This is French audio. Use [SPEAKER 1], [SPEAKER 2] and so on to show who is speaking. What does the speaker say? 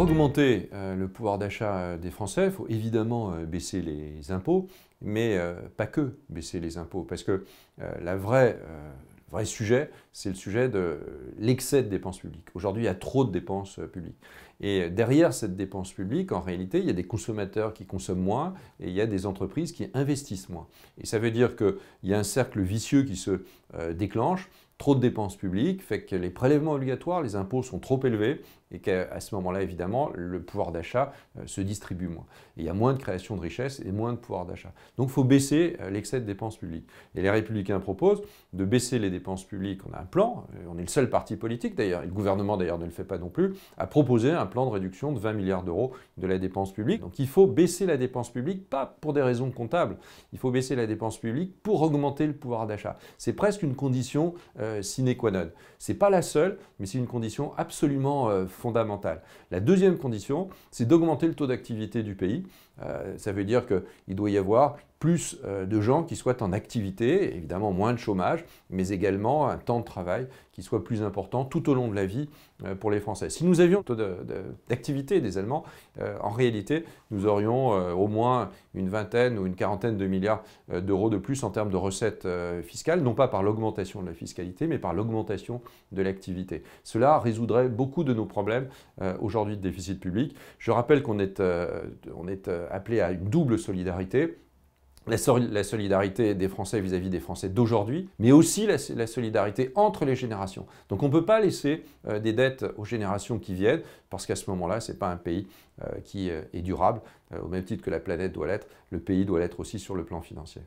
[SPEAKER 1] pour augmenter euh, le pouvoir d'achat euh, des Français, il faut évidemment euh, baisser les impôts, mais pas que baisser les impôts, parce que la vraie, le vrai sujet, c'est le sujet de l'excès de dépenses publiques. Aujourd'hui, il y a trop de dépenses publiques. Et derrière cette dépense publique, en réalité, il y a des consommateurs qui consomment moins et il y a des entreprises qui investissent moins. Et ça veut dire qu'il y a un cercle vicieux qui se déclenche trop de dépenses publiques, fait que les prélèvements obligatoires, les impôts sont trop élevés et qu'à ce moment-là, évidemment, le pouvoir d'achat euh, se distribue moins. il y a moins de création de richesses et moins de pouvoir d'achat. Donc il faut baisser euh, l'excès de dépenses publiques. Et les républicains proposent de baisser les dépenses publiques. On a un plan, euh, on est le seul parti politique d'ailleurs, et le gouvernement d'ailleurs ne le fait pas non plus, à proposer un plan de réduction de 20 milliards d'euros de la dépense publique. Donc il faut baisser la dépense publique, pas pour des raisons comptables, il faut baisser la dépense publique pour augmenter le pouvoir d'achat. C'est presque une condition... Euh, sine qua non. Ce n'est pas la seule, mais c'est une condition absolument euh, fondamentale. La deuxième condition, c'est d'augmenter le taux d'activité du pays. Euh, ça veut dire qu'il doit y avoir plus euh, de gens qui soient en activité, évidemment moins de chômage, mais également un temps de travail qui soit plus important tout au long de la vie euh, pour les Français. Si nous avions un taux d'activité des Allemands, euh, en réalité, nous aurions au moins une vingtaine ou une quarantaine de milliards d'euros de plus en termes de recettes fiscales, non pas par l'augmentation de la fiscalité, mais par l'augmentation de l'activité. Cela résoudrait beaucoup de nos problèmes aujourd'hui de déficit public. Je rappelle qu'on est appelé à une double solidarité la, solidarité des Français vis-à-vis des Français d'aujourd'hui, mais aussi la, solidarité entre les générations. Donc on ne peut pas laisser euh, des dettes aux générations qui viennent, parce qu'à ce moment-là, ce n'est pas un pays euh, qui euh, est durable, au même titre que la planète doit l'être, le pays doit l'être aussi sur le plan financier.